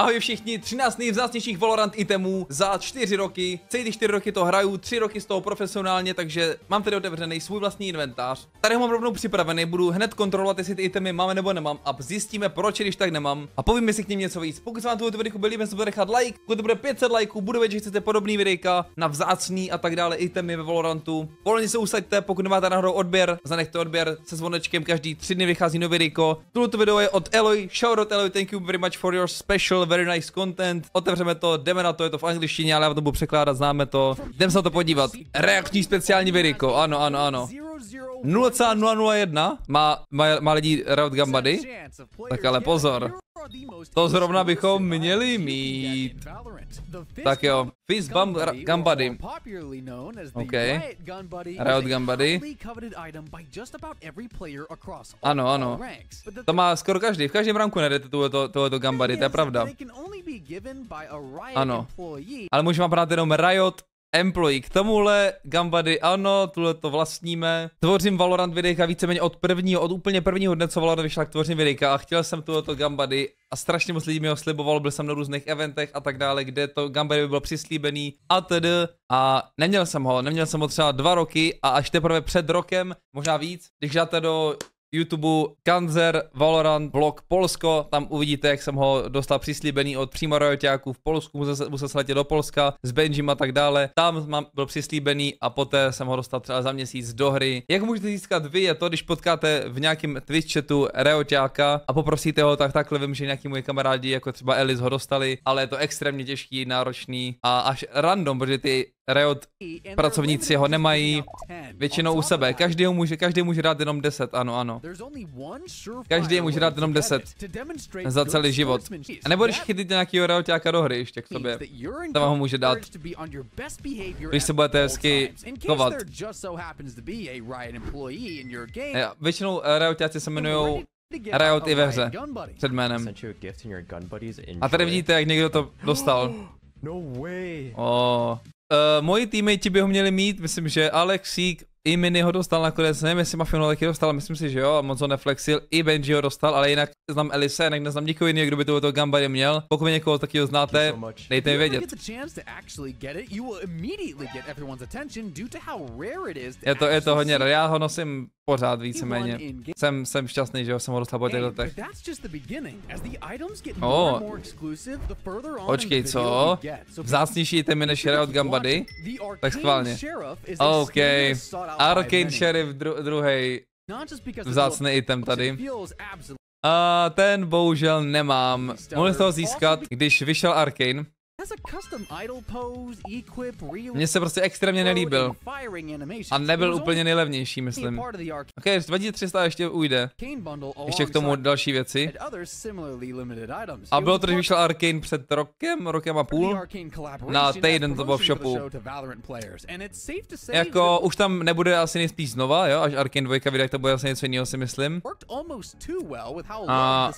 Ahoj všichni, 13 nejvzácnějších Valorant itemů za 4 roky. Celý ty 4 roky to hraju, 3 roky z toho profesionálně, takže mám tady otevřený svůj vlastní inventář. Tady ho mám rovnou připravený, budu hned kontrolovat, jestli ty itemy máme nebo nemám a zjistíme, proč když tak nemám. A povím, si k ním něco víc. Pokud se vám tuto videu líbí, se nechat like, pokud to bude 500 likeů, budu vědět, že chcete podobný videjka na vzácný a tak dále itemy ve Valorantu. Volně se usaďte, pokud nemáte náhodou odběr, zanechte odběr se zvonečkem, každý 3 dny vychází nový video. Toto video je od Eloy, shoutout Eloy, thank you very much for your special very nice content. Otevřeme to, jdeme na to, je to v angličtině, ale já to budu překládat, známe to. Jdeme se na to podívat. Reakční speciální videjko, ano, ano, ano. 0,001 má, má, má lidi Rout Gambady. Tak ale pozor. To zrovna bychom měli mít. Tak jo, Fist Bump Gun Buddy. OK. Riot Gun Buddy. Ano, ano. To má skoro každý, v každém ranku najdete tohoto tohleto Gun Buddy, to je pravda. Ano. Ale můžeme brát jenom Riot employee k tomuhle, Gambady ano, tuhle to vlastníme. Tvořím Valorant videjka víceméně od prvního, od úplně prvního dne, co Valorant vyšla, tvořím videjka a chtěl jsem tuhle Gambady a strašně moc lidí mi ho sliboval, byl jsem na různých eventech a tak dále, kde to Gambady by bylo přislíbený a tedy a neměl jsem ho, neměl jsem ho třeba dva roky a až teprve před rokem, možná víc, když dáte do YouTube Kanzer Valorant blog Polsko. Tam uvidíte, jak jsem ho dostal přislíbený od přímo rojoťáků v Polsku, musel, musel se letět do Polska s Benjim a tak dále. Tam mám, byl přislíbený a poté jsem ho dostal třeba za měsíc do hry. Jak můžete získat vy je to, když potkáte v nějakém Twitch chatu a poprosíte ho, tak takhle vím, že nějaký moji kamarádi, jako třeba Elis, ho dostali, ale je to extrémně těžký, náročný a až random, protože ty Riot pracovníci ho nemají většinou u sebe. Každý může, každý může dát jenom 10, ano, ano. Každý může dát jenom 10 za celý život. A nebo když chytíte nějakého Riotáka do hry ještě k sobě, tam ho může dát, když se budete hezky chovat. Většinou eh, Riotáci se jmenují Riot i ve hře před jménem. A tady vidíte, jak někdo to dostal. No way. Oh. Uh, moji ti by ho měli mít, myslím, že Alexík i Mini ho dostal nakonec, nevím, jestli Mafionolek ho dostal, myslím si, že jo, moc ho neflexil, i Benji ho dostal, ale jinak znám Elise, jinak neznám nikoho jiného, kdo by tohoto Gambary měl. Pokud mě někoho takového znáte, dejte mi vědět. Je to, je to hodně rare, já ho nosím pořád víceméně. Jsem, jsem šťastný, že jsem ho dostal po těch letech. Oh. počkej, co? Vzácnější mi než od Gambady? Tak schválně. OK, Arcane Sheriff dru druhý vzácný item tady. A ten bohužel nemám. Mohl jsem ho získat, když vyšel Arkane. Mně se prostě extrémně nelíbil. A nebyl úplně nejlevnější, myslím. Ok, 2300 ještě ujde. Ještě k tomu další věci. A bylo to, když vyšel Arkane před rokem, rokem a půl. Na týden to bylo v shopu. Jako, už tam nebude asi nejspíš znova, jo? Až Arkane 2 vyjde, to bude asi něco jiného, si myslím. A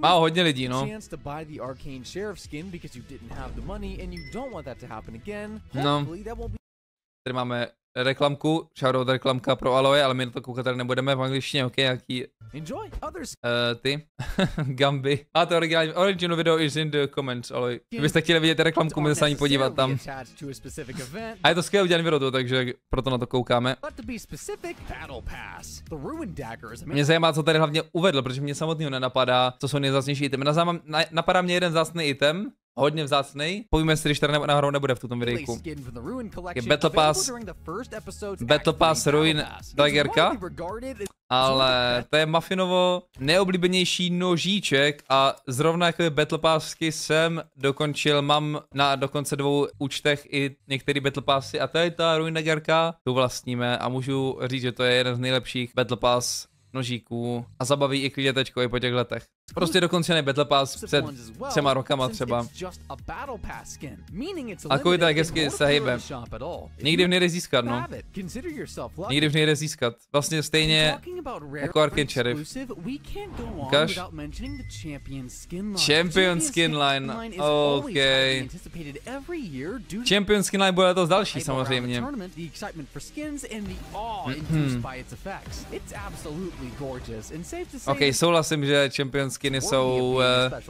má hodně lidí, no didn't have the money and you don't want that to happen again. No. Tady máme reklamku, shoutout reklamka pro Aloe, ale my na to koukat tady nebudeme v angličtině, ok, jaký... Enjoy others. Uh, ty, Gambi. A to originální, original video is in the comments, Aloe. Kdybyste chtěli vidět reklamku, můžete se ani podívat tam. A je to skvělý udělaný video, takže proto na to koukáme. Mě zajímá, co tady hlavně uvedl, protože mě samotného nenapadá, co jsou nejzásnější itemy. Napadá mě jeden zásný item, hodně vzácný. Povíme si, když tady na nebude v tom videu. Je Battle Pass, Battle Pass Ruin Dagerka, ale to je mafinovo neoblíbenější nožíček a zrovna jako Battle Passky jsem dokončil, mám na dokonce dvou účtech i některé Battle Passy a to je ta Ruin Dagerka, tu vlastníme a můžu říct, že to je jeden z nejlepších Battle Pass nožíků a zabaví i klidně teďko i po těch letech. Prostě ne Battle Pass před třema rokama třeba. A kolik tak hezky se hejbe. No. Nikdy v nejde získat, no. Nikdy v nejde získat. Vlastně stejně jako Arkane Sheriff. Ukaž? Champion skin line, OK. Champion skin line bude letos další samozřejmě. -hmm. OK, souhlasím, že Champion skiny jsou, eh,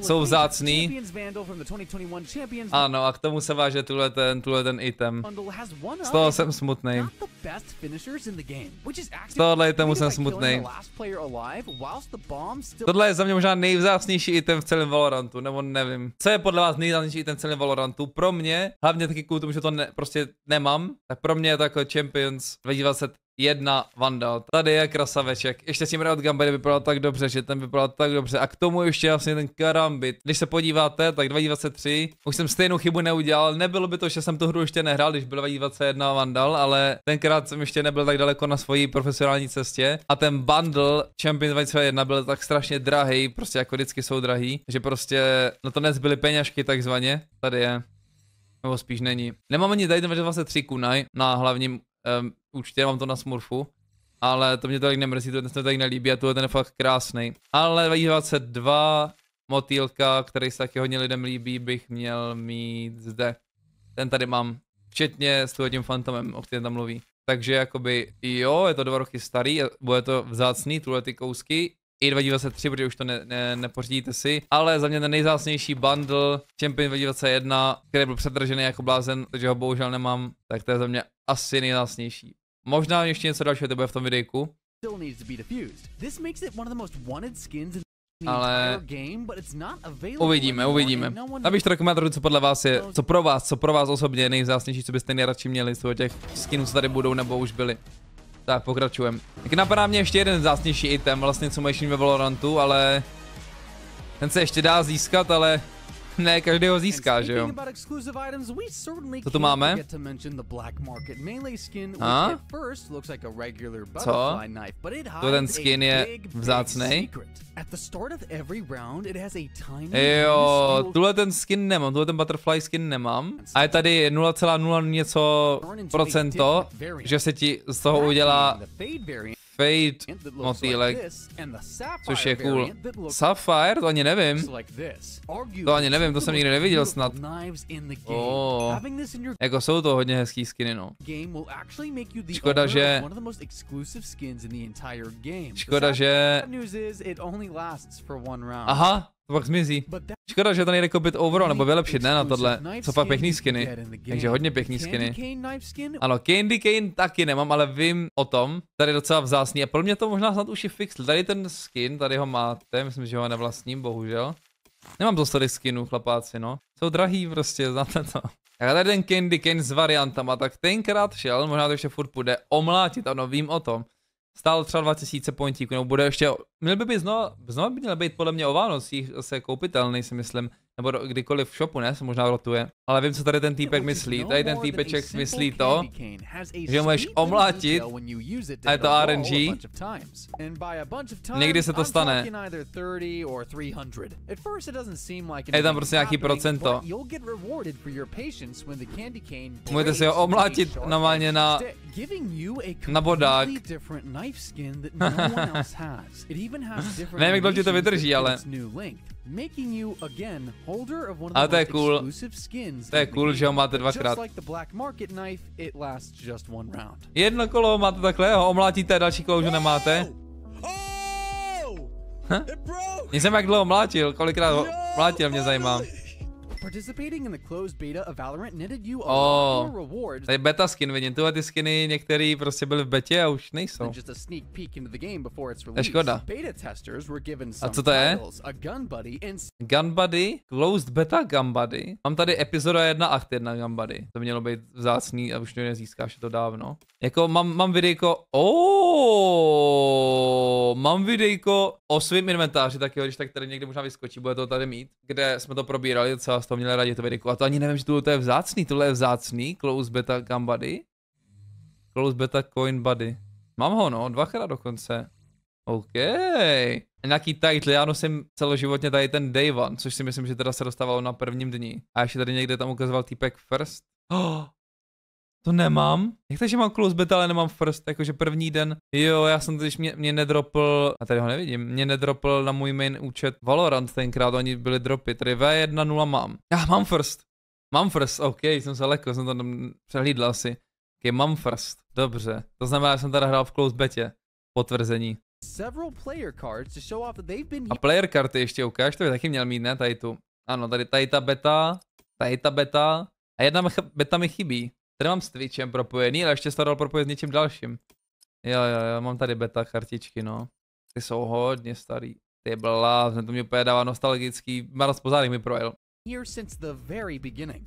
jsou vzácný. Ano, a k tomu se váže tuhle ten, tuhle ten item. Z toho jsem smutný. Z tohohle itemu jsem smutný. Tohle je za mě možná nejvzácnější item v celém Valorantu, nebo nevím. Co je podle vás nejvzácnější item v celém Valorantu? Pro mě, hlavně taky kvůli tomu, že to ne, prostě nemám, tak pro mě je to jako Champions 2020 jedna Vandal. Tady je krasaveček. Ještě s tím Riot Gambit vypadal tak dobře, že ten vypadal tak dobře. A k tomu ještě vlastně ten Karambit. Když se podíváte, tak 2023 už jsem stejnou chybu neudělal. Nebylo by to, že jsem tu hru ještě nehrál, když byl 2021 Vandal, ale tenkrát jsem ještě nebyl tak daleko na svojí profesionální cestě. A ten bundle Champion 2021 byl tak strašně drahý, prostě jako vždycky jsou drahý, že prostě na to byly peněžky takzvaně. Tady je. Nebo spíš není. Nemám ani tady 23 kunaj na hlavním um, určitě mám to na smurfu. Ale to mě tolik nemrzí, to se tady nelíbí a tohle ten je fakt krásný. Ale 22 motýlka, který se taky hodně lidem líbí, bych měl mít zde. Ten tady mám, včetně s tím fantomem, o kterém tam mluví. Takže jakoby jo, je to dva roky starý, bude to vzácný, tuhle ty kousky, i 2023, protože už to ne, ne, nepořídíte si, ale za mě ten nejzásnější bundle Champion 2021, který byl předržený jako blázen, takže ho bohužel nemám, tak to je za mě asi nejzásnější. Možná ještě něco dalšího to bude v tom videjku. Ale uvidíme, uvidíme. No Napište do komentářů, co podle vás je, co pro vás, co pro vás osobně je co byste nejradši měli z těch skinů, co tady budou nebo už byli. Tak, pokračujeme. Tak napadá mě ještě jeden zásnější item, vlastně, co mají ve Valorantu, ale... Ten se ještě dá získat, ale ne, každý ho získá, že jo? Co to máme? A? Co? To ten skin je vzácnej? Jo, tuhle ten skin nemám, tuhle ten butterfly skin nemám. A je tady 0,0 něco procento, že se ti z toho udělá Fade motýlek, což je cool. Sapphire? To ani nevím. To ani nevím, to jsem nikdy neviděl snad. Oh. Jako jsou to hodně hezký skiny, no. Škoda, že... Škoda, že... Aha, to pak zmizí. Škoda, že to nejde koupit overall nebo vylepšit, ne na tohle. Co fakt pěkný skiny. Takže hodně pěkný skiny. Ano, Candy Cane taky nemám, ale vím o tom. Tady je docela vzácný a pro mě to možná snad už je fix. Tady ten skin, tady ho máte, myslím, že ho nevlastním, bohužel. Nemám dost tady skinů, chlapáci, no. Jsou drahý prostě, znáte to. Já tady ten Candy Cane s variantama, tak tenkrát šel, možná to ještě furt půjde omlátit, ano, vím o tom stál třeba 2000 pointíků, nebo bude ještě, měl by být znovu, znovu by měl být podle mě o Vánocích zase koupitelný, si myslím nebo do, kdykoliv v shopu, ne, se možná rotuje. Ale vím, co tady ten týpek myslí. Tady ten no týpeček myslí to, že můžeš omlátit a je to RNG. Někdy se to stane. je tam prostě nějaký procento. Můžete si ho omlátit normálně na na bodák. No Nevím, jak ti to vydrží, ale making you again holder of one of the cool. exclusive skins. To je cool, že ho máte dvakrát. Like the black market knife, it lasts just one round. Jedno kolo máte takhle, ho omlátíte, další kolo už nemáte. Oh! Huh? Nejsem jak dlouho mlátil, kolikrát ho mlátil, mě zajímá. Participating in the closed beta of Valorant netted you a lot oh. more rewards. Tady beta skin, vidím. Tyhle ty skiny některý prostě byly v betě a už nejsou. Just a sneak peek into the game before its release. Škoda. Beta testers were given some a co to je? A gun buddy and Gun buddy, closed beta gun buddy. Mám tady epizoda 1 akt 1 gun buddy. To mělo být vzácný a už to nezískáš to dávno. Jako mám, mám videjko, oh, mám videjko o svém inventáři taky, když tak tady někdy možná vyskočí, bude to tady mít, kde jsme to probírali docela z toho bychom měli radit to videjku. A to ani nevím, že to je vzácný, tohle je vzácný, Close Beta buddy. Close Beta Coin Buddy. Mám ho no, dvakrát dokonce. OK. Nějaký title, já nosím celoživotně tady ten day one, což si myslím, že teda se dostávalo na prvním dní. A ještě tady někde tam ukazoval týpek first. Oh, to nemám. Jak to, že mám close beta, ale nemám first, jakože první den. Jo, já jsem, totiž mě, mě nedropl, a tady ho nevidím, mě nedropl na můj main účet Valorant tenkrát, oni byli dropy, tady V1.0 mám. Já mám first. Mám first, OK, jsem se lekl, jsem to tam přehlídl asi. OK, mám first, dobře. To znamená, že jsem tady hrál v close betě. Potvrzení. A player karty ještě ukáž, to by taky měl mít, ne, tady tu. Ano, tady, tady ta beta, tady ta beta. A jedna beta mi chybí. Tady mám s Twitchem propojený, ale ještě se dal propojit s něčím dalším. Jo, jo, jo, mám tady beta kartičky, no. Ty jsou hodně starý. Ty blá, to mě úplně dává nostalgický. Maras pozádek mi projel.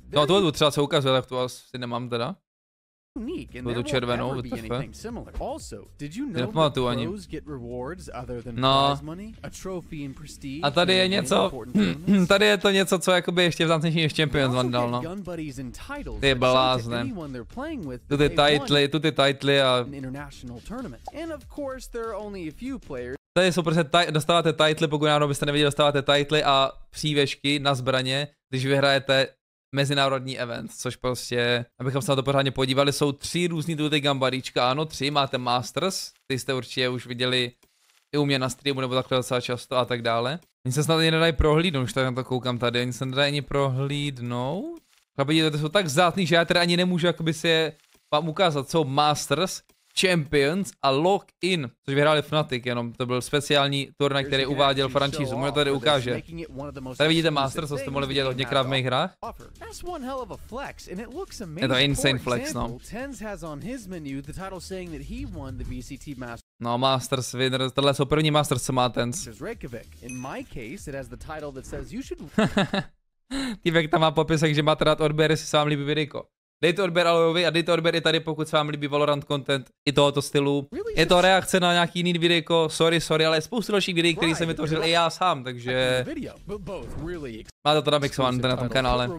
No, tohle třeba se ukazuje, tak to asi nemám teda unique and Budu there will never no. a tady je něco, tady je to něco, co jakoby ještě v tanečních Champions One dal, no. Ty je blázne. Tu ty titly, tu ty titly a... Tady jsou prostě, dostáváte titly, pokud náhodou byste nevěděli, dostáváte titly a přívěšky na zbraně, když vyhrajete mezinárodní event, což prostě, abychom se na to pořádně podívali, jsou tři různý ty gambaríčka, ano, tři, máte Masters, ty jste určitě už viděli i u mě na streamu nebo takhle docela často a tak dále. Oni se snad ani nedají prohlídnout, už tak na to koukám tady, oni se nedají ani prohlídnout. Chlapi, to jsou tak zátný, že já tedy ani nemůžu jakoby si je vám ukázat, jsou Masters, Champions a Lock In, což vyhráli Fnatic, jenom to byl speciální turnaj, který uváděl Francízu. možná tady ukáže. Tady vidíte Master, co jste mohli vidět hodněkrát v mých hrách. Je to insane flex, no. No, Masters winner, tohle jsou první Masters, co má Tens. Týpek tam má popisek, že má teda odběry, si vám líbí videjko. Dejte odběr Alojovi a dejte odběr i tady, pokud se vám líbí Valorant content i tohoto stylu. Je to reakce na nějaký jiný videjko, sorry, sorry, ale je spoustu dalších videí, které jsem vytvořil i já sám, takže... Máte to namixované na tom kanále.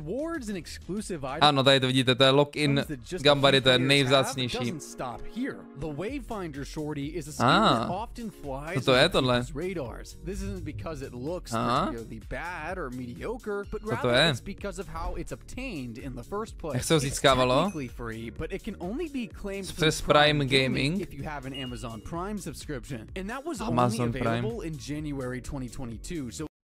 Ano, tady to vidíte, to je login Gambary, to je nejvzácnější. A, ah, co to je tohle? A, ah. co to je? Jak se ho získá? očekávalo. Přes Prime Gaming. Amazon Prime.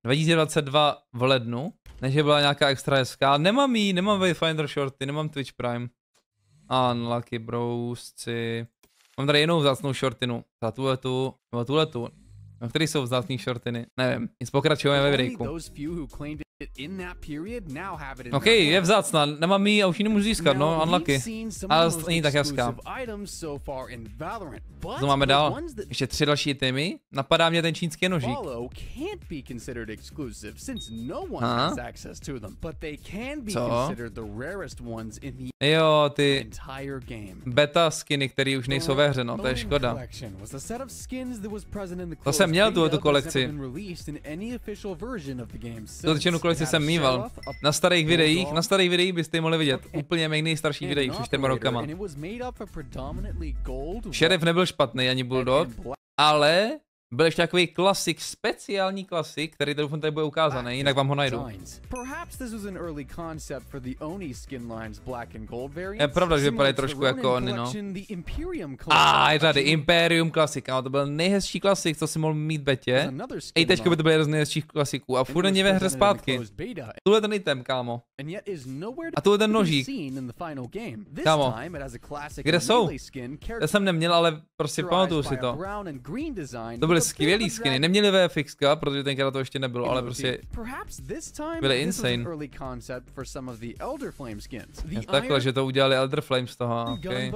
2022 v lednu, než je byla nějaká extra hezká. Nemám jí, nemám Wayfinder shorty, nemám Twitch Prime. Unlucky brousci. Mám tady jinou vzácnou shortinu. Za tuhle tu, nebo tuhle tu. No, který jsou vzácný shortiny? Nevím. Nic pokračujeme ve videjku. OK, je vzácná, nemám ji a už ji nemůžu získat, no, unlucky. Ale není tak jaská. Co máme dál? Ještě tři další týmy. Napadá mě ten čínský nožík. No Aha. Co? Jo, ty beta skiny, které už nejsou ve hře, no, to je škoda. To jsem měl tu kolekci. Dotčenou kolik jsem mýval. Na starých videích, na starých videích byste mohli vidět. Úplně mý nejstarší videí no, před čtyřma rokama. Šerif nebyl špatný ani Bulldog, ale byl ještě takový klasik, speciální klasik, který doufám tady bude ukázaný, jinak vám ho najdu. Je pravda, že vypadají trošku jako oni, no. A ah, je tady Imperium klasik, ano, to byl nejhezčí klasik, co si mohl mít betě. Ej, teďka by to byl jeden z nejhezčích klasiků a furt není ve hře zpátky. Tuhle ten item, kámo. A tuhle ten nožík. Kámo, kde jsou? Já jsem neměl, ale prostě pamatuju si to. To byl byly skvělý skiny, neměli VFX, protože tenkrát to ještě nebylo, ale prostě byly insane. Je takhle, že to udělali Elder Flame z toho, okay.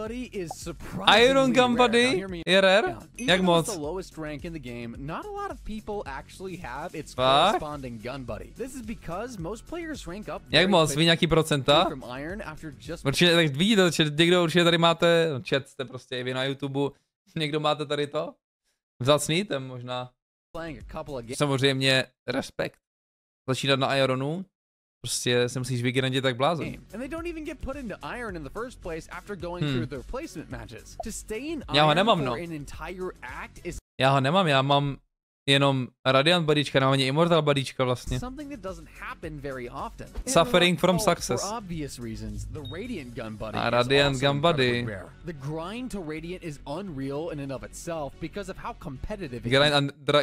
Iron Gun Buddy je rare? Jak moc? Fakt? Jak moc? Vy nějaký procenta? Určitě, tak vidíte, že někdo určitě tady máte, no, chat jste prostě i vy na YouTube, někdo máte tady to? Vzácný ten možná. Samozřejmě respekt. Začínat na Ironu, Prostě se musíš vygrandit tak blázen. Hmm. Já ho nemám, no. Já ho nemám, já mám jenom Radiant badíčka, nebo ani Immortal badíčka vlastně. Suffering from success. A Radiant Gun Buddy. Grind,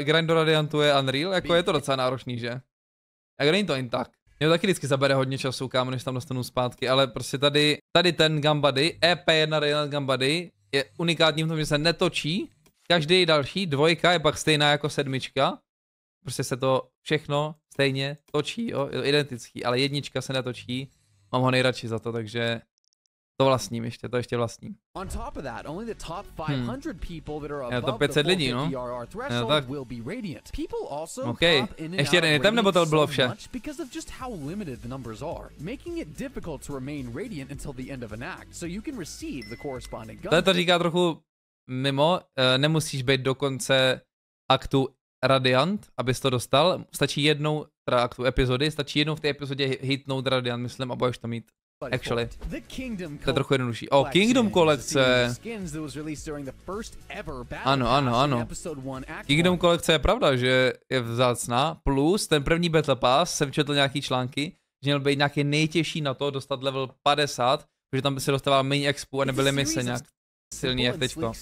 grind do Radiantu je Unreal, jako je to docela náročný, že? A grind to jen tak. Mě taky vždycky zabere hodně času, kámo, než tam dostanu zpátky, ale prostě tady, tady ten Buddy, EP1 Radiant Buddy, je unikátní v tom, že se netočí, Každý další dvojka je pak stejná jako sedmička. Prostě se to všechno stejně točí, jo, identický, ale jednička se netočí. Mám ho nejradši za to, takže to vlastním ještě, to ještě vlastním. Hmm. Je to 500 lidí, no. Je tak. OK, ještě jeden item, nebo to bylo vše? To je to říká trochu mimo, eh, nemusíš být dokonce aktu Radiant, abys to dostal. Stačí jednou, teda aktu epizody, stačí jednou v té epizodě hitnout Radiant, myslím, a budeš to mít. Actually, to je trochu jednodušší. O, oh, Kingdom kolekce. Eh. Ano, ano, ano. Kingdom kolekce je pravda, že je vzácná. Plus ten první Battle Pass, jsem četl nějaký články, že měl být nějaký nejtěžší na to dostat level 50, protože tam by se dostával méně expu a nebyly mise nějak silný jak teďko.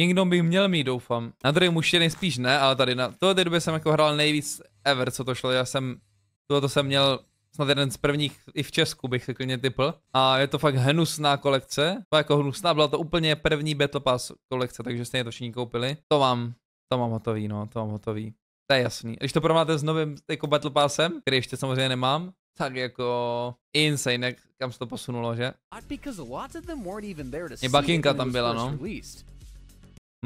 Kingdom by měl mít, doufám. Na druhém už je nejspíš ne, ale tady na tohle době jsem jako hrál nejvíc ever, co to šlo. Já jsem, tohle jsem měl snad jeden z prvních i v Česku bych se klidně typl. A je to fakt hnusná kolekce. To jako hnusná, byla to úplně první Battle Pass kolekce, takže stejně to všichni koupili. To mám, to mám hotový, no, to mám hotový. To je jasný. Když to promáte s novým jako Battle Passem, který ještě samozřejmě nemám, tak jako insane, jak kam se to posunulo, že? I bakinka tam byla, no.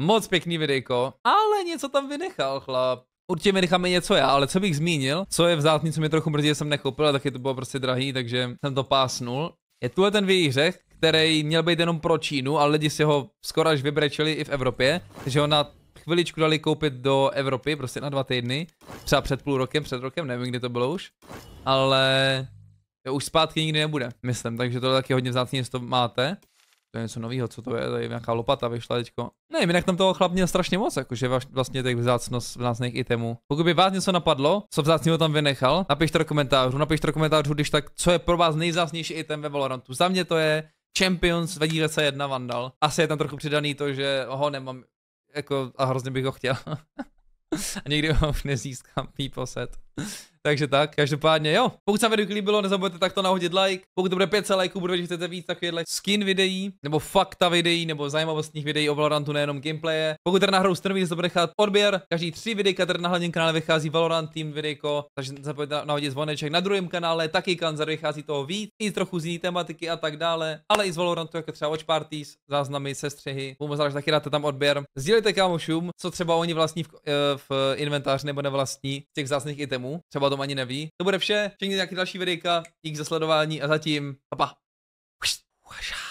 Moc pěkný videjko, ale něco tam vynechal, chlap. Určitě mi necháme něco já, ale co bych zmínil, co je vzácný, co mi trochu mrzí, jsem nechopil, a taky to bylo prostě drahý, takže jsem to pásnul. Je tuhle ten výhřech, který měl být jenom pro Čínu, ale lidi si ho skoro až vybrečili i v Evropě, že ho na chviličku dali koupit do Evropy, prostě na dva týdny. Třeba před půl rokem, před rokem, nevím, kdy to bylo už. Ale to už zpátky nikdy nebude, myslím, takže to je taky hodně vzácný, jestli to máte. To je něco nového, co to je, tady je nějaká lopata vyšla teďko. Ne, jinak tam toho chlap měl strašně moc, jakože vlastně těch vzácnost vzácných itemů. Pokud by vás něco napadlo, co vzácného tam vynechal, napište do komentářů, napište do komentářů, když tak, co je pro vás nejvzácnější item ve Valorantu. Za mě to je Champions ve díle C1 Vandal. Asi je tam trochu přidaný to, že ho nemám jako, a hrozně bych ho chtěl. a někdy ho už nezískám, set. Takže tak, každopádně jo. Pokud se vám video líbilo, nezapomeňte takto nahodit like. Pokud to bude 500 likeů, budu že chcete víc takovýhle skin videí, nebo fakta videí, nebo zajímavostních videí o Valorantu, nejenom gameplaye. Pokud tady na hru jste nový, bude nechat odběr. Každý tři videa tady na hlavním kanále vychází Valorant Team video. takže zapomeňte nahodit zvoneček. Na druhém kanále taky kanzer vychází toho víc, i trochu z jiné tematiky a tak dále, ale i z Valorantu, jako třeba Watch Parties, záznamy, sestřehy. Pomoc že taky dáte tam odběr. Sdílejte kámošům, co třeba oni vlastní v, eh, v inventáři nebo nevlastní těch vzácných itemů. Třeba tom ani neví. To bude vše, všechny nějaké další videjka, dík za sledování a zatím, pa pa.